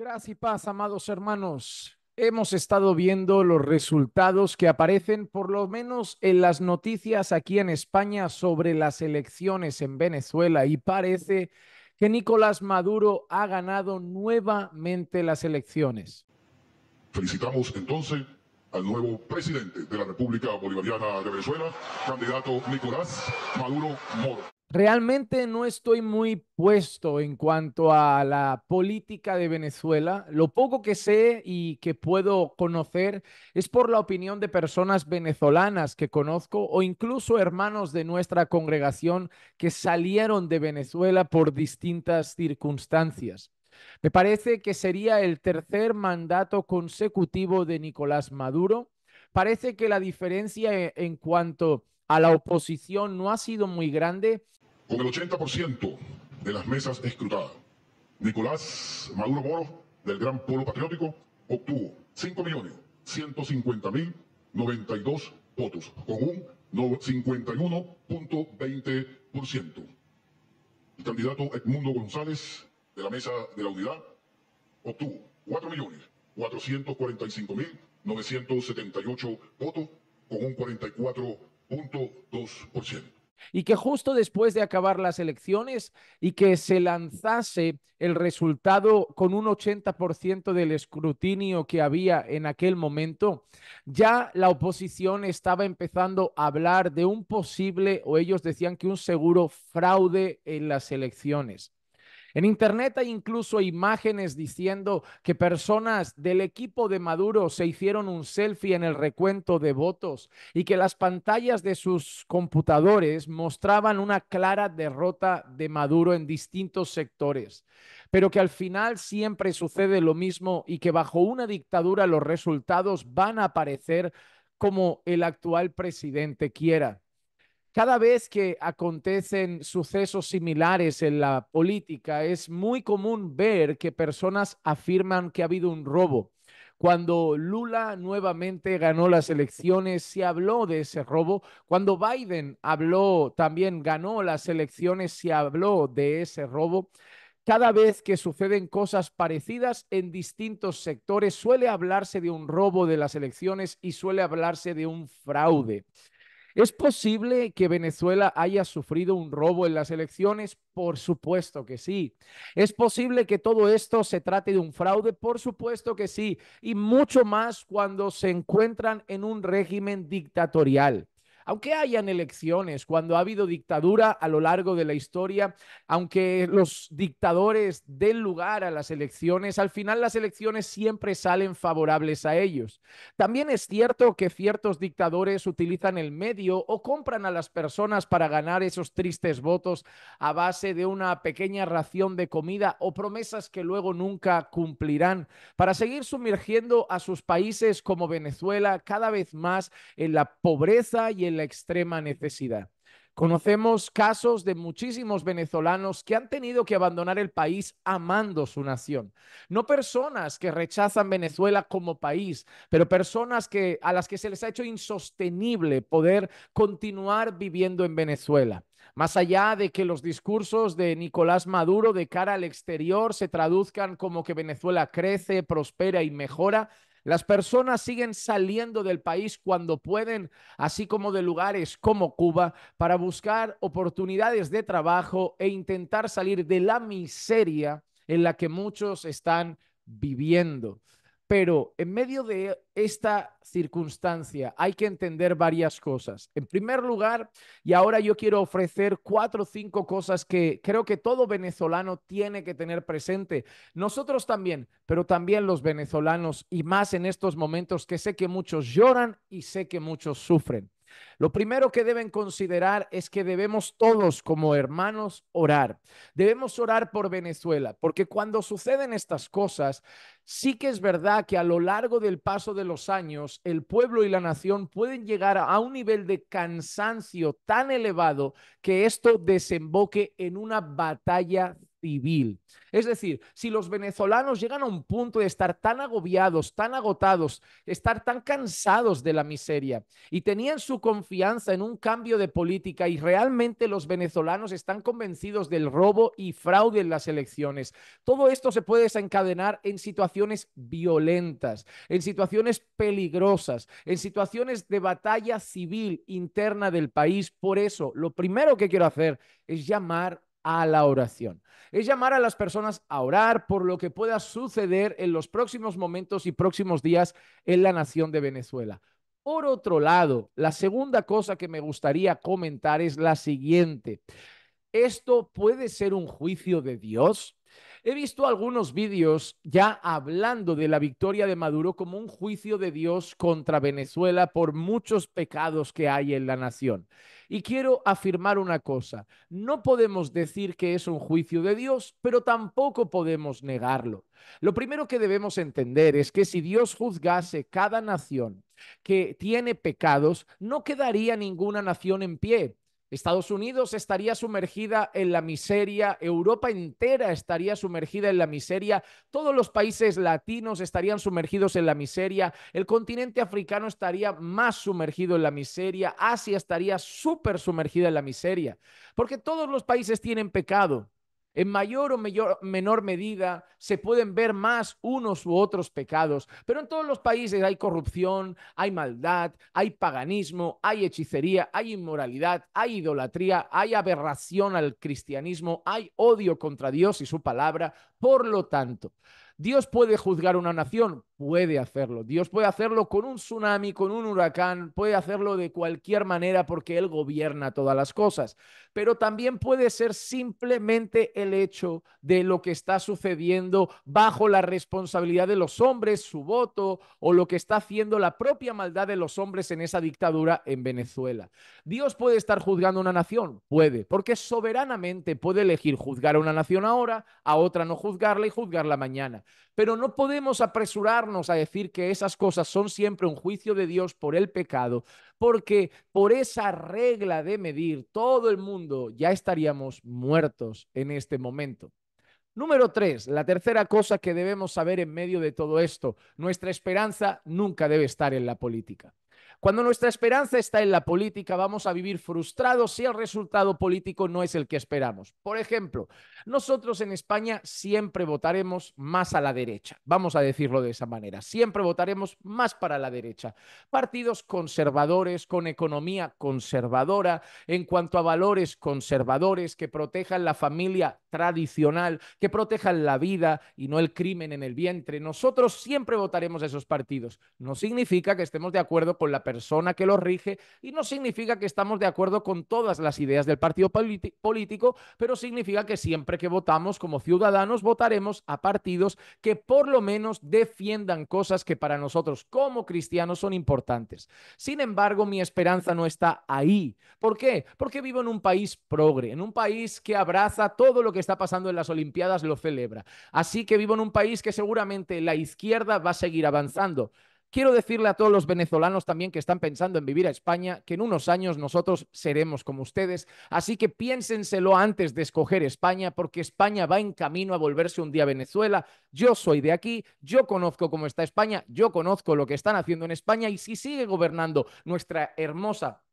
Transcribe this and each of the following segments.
Gracias y paz, amados hermanos. Hemos estado viendo los resultados que aparecen, por lo menos en las noticias aquí en España, sobre las elecciones en Venezuela y parece que Nicolás Maduro ha ganado nuevamente las elecciones. Felicitamos entonces al nuevo presidente de la República Bolivariana de Venezuela, candidato Nicolás Maduro Moro. Realmente no estoy muy puesto en cuanto a la política de Venezuela. Lo poco que sé y que puedo conocer es por la opinión de personas venezolanas que conozco o incluso hermanos de nuestra congregación que salieron de Venezuela por distintas circunstancias. Me parece que sería el tercer mandato consecutivo de Nicolás Maduro. Parece que la diferencia eh, en cuanto a la oposición no ha sido muy grande con el 80% de las mesas escrutadas, Nicolás Maduro Moro, del Gran Polo Patriótico, obtuvo 5.150.092 votos, con un 51.20%. El candidato Edmundo González, de la Mesa de la Unidad, obtuvo 4.445.978 votos, con un 44.2% y que justo después de acabar las elecciones y que se lanzase el resultado con un 80% del escrutinio que había en aquel momento, ya la oposición estaba empezando a hablar de un posible, o ellos decían que un seguro fraude en las elecciones. En Internet hay incluso imágenes diciendo que personas del equipo de Maduro se hicieron un selfie en el recuento de votos y que las pantallas de sus computadores mostraban una clara derrota de Maduro en distintos sectores, pero que al final siempre sucede lo mismo y que bajo una dictadura los resultados van a aparecer como el actual presidente quiera. Cada vez que acontecen sucesos similares en la política, es muy común ver que personas afirman que ha habido un robo. Cuando Lula nuevamente ganó las elecciones, se habló de ese robo. Cuando Biden habló, también ganó las elecciones, se habló de ese robo. Cada vez que suceden cosas parecidas en distintos sectores, suele hablarse de un robo de las elecciones y suele hablarse de un fraude. ¿Es posible que Venezuela haya sufrido un robo en las elecciones? Por supuesto que sí. ¿Es posible que todo esto se trate de un fraude? Por supuesto que sí. Y mucho más cuando se encuentran en un régimen dictatorial aunque hayan elecciones, cuando ha habido dictadura a lo largo de la historia, aunque los dictadores den lugar a las elecciones, al final las elecciones siempre salen favorables a ellos. También es cierto que ciertos dictadores utilizan el medio o compran a las personas para ganar esos tristes votos a base de una pequeña ración de comida o promesas que luego nunca cumplirán para seguir sumergiendo a sus países como Venezuela cada vez más en la pobreza y en la extrema necesidad. Conocemos casos de muchísimos venezolanos que han tenido que abandonar el país amando su nación. No personas que rechazan Venezuela como país, pero personas que, a las que se les ha hecho insostenible poder continuar viviendo en Venezuela. Más allá de que los discursos de Nicolás Maduro de cara al exterior se traduzcan como que Venezuela crece, prospera y mejora, las personas siguen saliendo del país cuando pueden, así como de lugares como Cuba, para buscar oportunidades de trabajo e intentar salir de la miseria en la que muchos están viviendo. Pero en medio de esta circunstancia hay que entender varias cosas. En primer lugar, y ahora yo quiero ofrecer cuatro o cinco cosas que creo que todo venezolano tiene que tener presente. Nosotros también, pero también los venezolanos y más en estos momentos que sé que muchos lloran y sé que muchos sufren. Lo primero que deben considerar es que debemos todos como hermanos orar. Debemos orar por Venezuela, porque cuando suceden estas cosas, sí que es verdad que a lo largo del paso de los años, el pueblo y la nación pueden llegar a un nivel de cansancio tan elevado que esto desemboque en una batalla civil. Es decir, si los venezolanos llegan a un punto de estar tan agobiados, tan agotados, estar tan cansados de la miseria y tenían su confianza en un cambio de política y realmente los venezolanos están convencidos del robo y fraude en las elecciones, todo esto se puede desencadenar en situaciones violentas, en situaciones peligrosas, en situaciones de batalla civil interna del país. Por eso, lo primero que quiero hacer es llamar a la oración. Es llamar a las personas a orar por lo que pueda suceder en los próximos momentos y próximos días en la nación de Venezuela. Por otro lado, la segunda cosa que me gustaría comentar es la siguiente. ¿Esto puede ser un juicio de Dios? He visto algunos vídeos ya hablando de la victoria de Maduro como un juicio de Dios contra Venezuela por muchos pecados que hay en la nación. Y quiero afirmar una cosa, no podemos decir que es un juicio de Dios, pero tampoco podemos negarlo. Lo primero que debemos entender es que si Dios juzgase cada nación que tiene pecados, no quedaría ninguna nación en pie. Estados Unidos estaría sumergida en la miseria, Europa entera estaría sumergida en la miseria, todos los países latinos estarían sumergidos en la miseria, el continente africano estaría más sumergido en la miseria, Asia estaría súper sumergida en la miseria, porque todos los países tienen pecado, en mayor o menor medida se pueden ver más unos u otros pecados, pero en todos los países hay corrupción, hay maldad, hay paganismo, hay hechicería, hay inmoralidad, hay idolatría, hay aberración al cristianismo, hay odio contra Dios y su palabra. Por lo tanto, Dios puede juzgar una nación, puede hacerlo. Dios puede hacerlo con un tsunami, con un huracán, puede hacerlo de cualquier manera porque Él gobierna todas las cosas. Pero también puede ser simplemente el hecho de lo que está sucediendo bajo la responsabilidad de los hombres, su voto o lo que está haciendo la propia maldad de los hombres en esa dictadura en Venezuela. Dios puede estar juzgando una nación, puede, porque soberanamente puede elegir juzgar a una nación ahora, a otra no juzgarla y juzgarla mañana. Pero no podemos apresurarnos a decir que esas cosas son siempre un juicio de Dios por el pecado, porque por esa regla de medir todo el mundo ya estaríamos muertos en este momento. Número tres, la tercera cosa que debemos saber en medio de todo esto, nuestra esperanza nunca debe estar en la política. Cuando nuestra esperanza está en la política, vamos a vivir frustrados si el resultado político no es el que esperamos. Por ejemplo, nosotros en España siempre votaremos más a la derecha, vamos a decirlo de esa manera, siempre votaremos más para la derecha. Partidos conservadores, con economía conservadora, en cuanto a valores conservadores que protejan la familia tradicional, que protejan la vida y no el crimen en el vientre. Nosotros siempre votaremos a esos partidos. No significa que estemos de acuerdo con la persona que lo rige y no significa que estamos de acuerdo con todas las ideas del partido político, pero significa que siempre que votamos como ciudadanos votaremos a partidos que por lo menos defiendan cosas que para nosotros como cristianos son importantes. Sin embargo, mi esperanza no está ahí. ¿Por qué? Porque vivo en un país progre, en un país que abraza todo lo que está pasando en las Olimpiadas, lo celebra. Así que vivo en un país que seguramente la izquierda va a seguir avanzando. Quiero decirle a todos los venezolanos también que están pensando en vivir a España que en unos años nosotros seremos como ustedes, así que piénsenselo antes de escoger España porque España va en camino a volverse un día Venezuela. Yo soy de aquí, yo conozco cómo está España, yo conozco lo que están haciendo en España y si sigue gobernando nuestra hermosa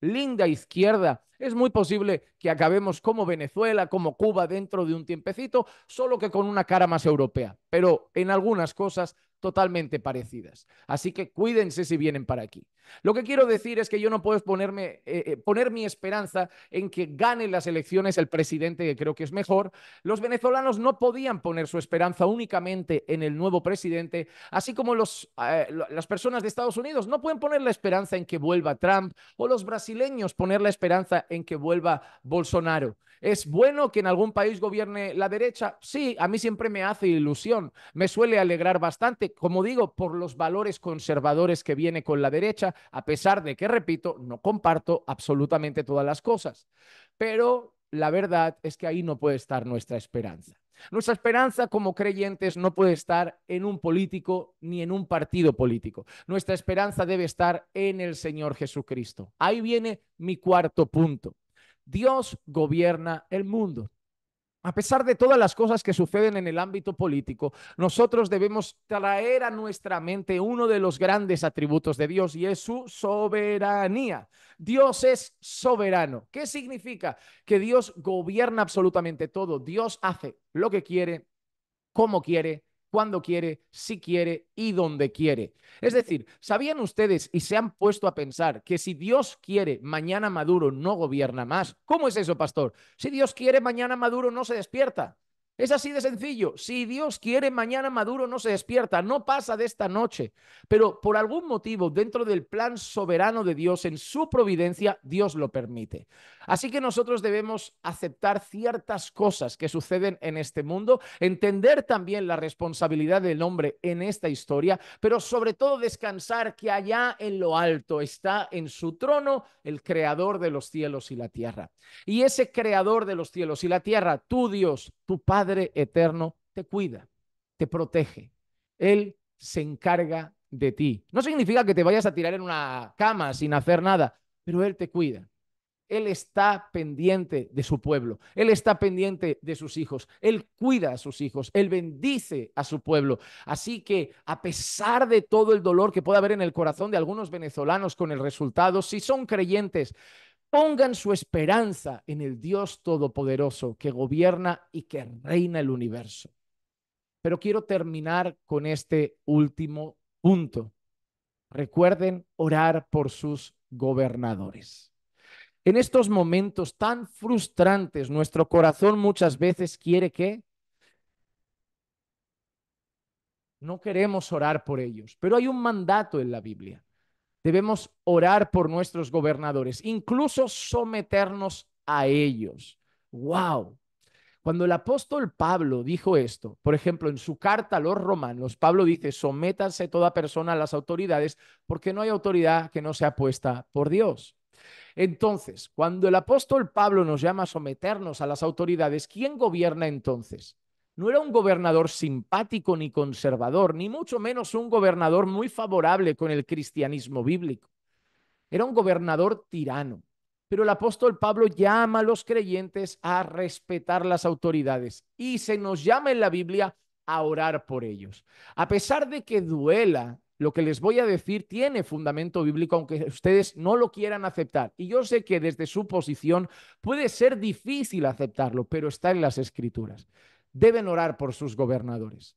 linda izquierda. Es muy posible que acabemos como Venezuela, como Cuba dentro de un tiempecito, solo que con una cara más europea. Pero en algunas cosas totalmente parecidas. Así que cuídense si vienen para aquí. Lo que quiero decir es que yo no puedo ponerme, eh, eh, poner mi esperanza en que gane las elecciones el presidente que creo que es mejor. Los venezolanos no podían poner su esperanza únicamente en el nuevo presidente, así como los, eh, las personas de Estados Unidos no pueden poner la esperanza en que vuelva Trump o los brasileños poner la esperanza en que vuelva Bolsonaro. ¿Es bueno que en algún país gobierne la derecha? Sí, a mí siempre me hace ilusión, me suele alegrar bastante como digo, por los valores conservadores que viene con la derecha, a pesar de que, repito, no comparto absolutamente todas las cosas. Pero la verdad es que ahí no puede estar nuestra esperanza. Nuestra esperanza como creyentes no puede estar en un político ni en un partido político. Nuestra esperanza debe estar en el Señor Jesucristo. Ahí viene mi cuarto punto. Dios gobierna el mundo. A pesar de todas las cosas que suceden en el ámbito político, nosotros debemos traer a nuestra mente uno de los grandes atributos de Dios y es su soberanía. Dios es soberano. ¿Qué significa? Que Dios gobierna absolutamente todo. Dios hace lo que quiere, como quiere, cuando quiere, si quiere y donde quiere. Es decir, ¿sabían ustedes y se han puesto a pensar que si Dios quiere, mañana Maduro no gobierna más? ¿Cómo es eso, pastor? Si Dios quiere, mañana Maduro no se despierta. Es así de sencillo. Si Dios quiere, mañana Maduro no se despierta, no pasa de esta noche. Pero por algún motivo, dentro del plan soberano de Dios, en su providencia, Dios lo permite. Así que nosotros debemos aceptar ciertas cosas que suceden en este mundo, entender también la responsabilidad del hombre en esta historia, pero sobre todo descansar que allá en lo alto está en su trono el creador de los cielos y la tierra. Y ese creador de los cielos y la tierra, tu Dios, tu Padre, Padre eterno te cuida, te protege. Él se encarga de ti. No significa que te vayas a tirar en una cama sin hacer nada, pero Él te cuida. Él está pendiente de su pueblo, Él está pendiente de sus hijos, Él cuida a sus hijos, Él bendice a su pueblo. Así que a pesar de todo el dolor que pueda haber en el corazón de algunos venezolanos con el resultado, si son creyentes, Pongan su esperanza en el Dios Todopoderoso que gobierna y que reina el universo. Pero quiero terminar con este último punto. Recuerden orar por sus gobernadores. En estos momentos tan frustrantes, nuestro corazón muchas veces quiere que no queremos orar por ellos, pero hay un mandato en la Biblia. Debemos orar por nuestros gobernadores, incluso someternos a ellos. ¡Wow! Cuando el apóstol Pablo dijo esto, por ejemplo, en su carta a los romanos, Pablo dice, sométanse toda persona a las autoridades, porque no hay autoridad que no sea puesta por Dios. Entonces, cuando el apóstol Pablo nos llama a someternos a las autoridades, ¿quién gobierna entonces? no era un gobernador simpático ni conservador, ni mucho menos un gobernador muy favorable con el cristianismo bíblico. Era un gobernador tirano. Pero el apóstol Pablo llama a los creyentes a respetar las autoridades y se nos llama en la Biblia a orar por ellos. A pesar de que duela, lo que les voy a decir tiene fundamento bíblico, aunque ustedes no lo quieran aceptar. Y yo sé que desde su posición puede ser difícil aceptarlo, pero está en las escrituras deben orar por sus gobernadores.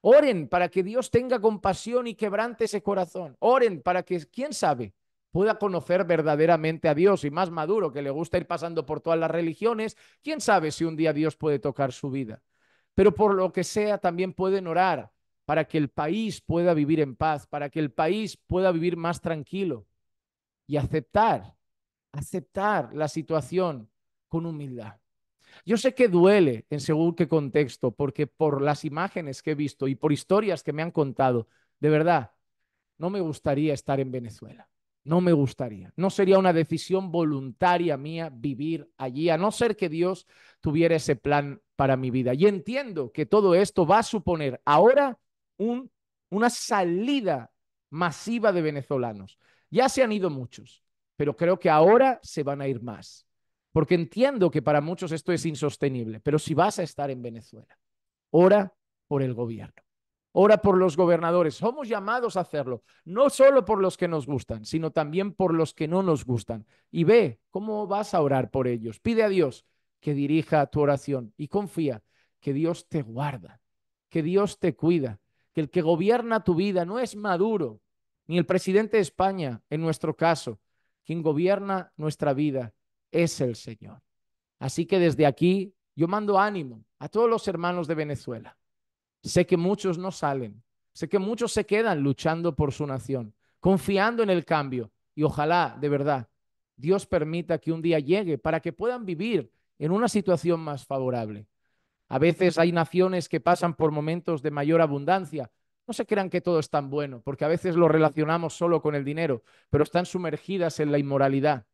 Oren para que Dios tenga compasión y quebrante ese corazón. Oren para que, quién sabe, pueda conocer verdaderamente a Dios y más maduro, que le gusta ir pasando por todas las religiones, quién sabe si un día Dios puede tocar su vida. Pero por lo que sea, también pueden orar para que el país pueda vivir en paz, para que el país pueda vivir más tranquilo y aceptar, aceptar la situación con humildad. Yo sé que duele en según qué contexto, porque por las imágenes que he visto y por historias que me han contado, de verdad, no me gustaría estar en Venezuela. No me gustaría. No sería una decisión voluntaria mía vivir allí, a no ser que Dios tuviera ese plan para mi vida. Y entiendo que todo esto va a suponer ahora una salida masiva de venezolanos. Ya se han ido muchos, pero creo que ahora se van a ir más porque entiendo que para muchos esto es insostenible, pero si vas a estar en Venezuela, ora por el gobierno, ora por los gobernadores, somos llamados a hacerlo, no solo por los que nos gustan, sino también por los que no nos gustan. Y ve cómo vas a orar por ellos. Pide a Dios que dirija tu oración y confía que Dios te guarda, que Dios te cuida, que el que gobierna tu vida no es Maduro, ni el presidente de España, en nuestro caso, quien gobierna nuestra vida es el Señor. Así que desde aquí yo mando ánimo a todos los hermanos de Venezuela. Sé que muchos no salen, sé que muchos se quedan luchando por su nación, confiando en el cambio y ojalá, de verdad, Dios permita que un día llegue para que puedan vivir en una situación más favorable. A veces hay naciones que pasan por momentos de mayor abundancia. No se crean que todo es tan bueno, porque a veces lo relacionamos solo con el dinero, pero están sumergidas en la inmoralidad,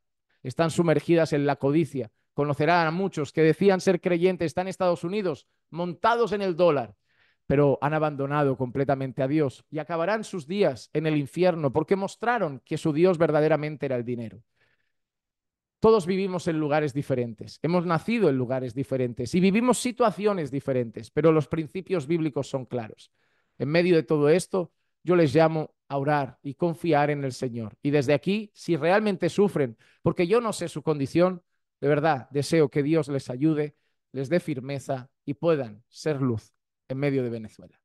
están sumergidas en la codicia. Conocerán a muchos que decían ser creyentes, están en Estados Unidos, montados en el dólar, pero han abandonado completamente a Dios y acabarán sus días en el infierno porque mostraron que su Dios verdaderamente era el dinero. Todos vivimos en lugares diferentes, hemos nacido en lugares diferentes y vivimos situaciones diferentes, pero los principios bíblicos son claros. En medio de todo esto, yo les llamo a orar y confiar en el Señor. Y desde aquí, si realmente sufren, porque yo no sé su condición, de verdad deseo que Dios les ayude, les dé firmeza y puedan ser luz en medio de Venezuela.